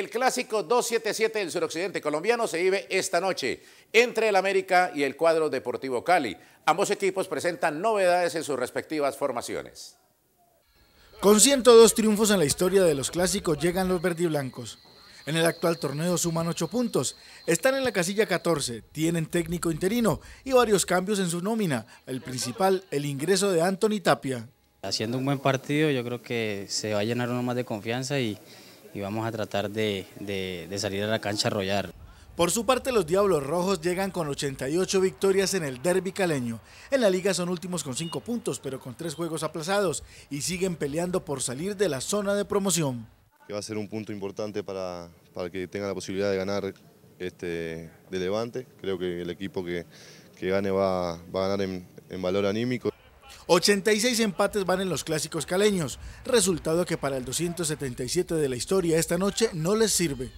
El clásico 277 del suroccidente colombiano se vive esta noche entre el América y el cuadro Deportivo Cali. Ambos equipos presentan novedades en sus respectivas formaciones. Con 102 triunfos en la historia de los clásicos llegan los verdiblancos. En el actual torneo suman 8 puntos, están en la casilla 14, tienen técnico interino y varios cambios en su nómina, el principal, el ingreso de Anthony Tapia. Haciendo un buen partido yo creo que se va a llenar uno más de confianza y, y vamos a tratar de, salir a la cancha a arrollar. Por su parte, los Diablos Rojos llegan con 88 victorias en el derby caleño. En la liga son últimos con 5 puntos, pero con 3 juegos aplazados y siguen peleando por salir de la zona de promoción. Que va a ser un punto importante para, para que tenga la posibilidad de ganar este, de Levante. Creo que el equipo que, que gane va, va a ganar en, en valor anímico. 86 empates van en los clásicos caleños, resultado que para el 277 de la historia esta noche no les sirve.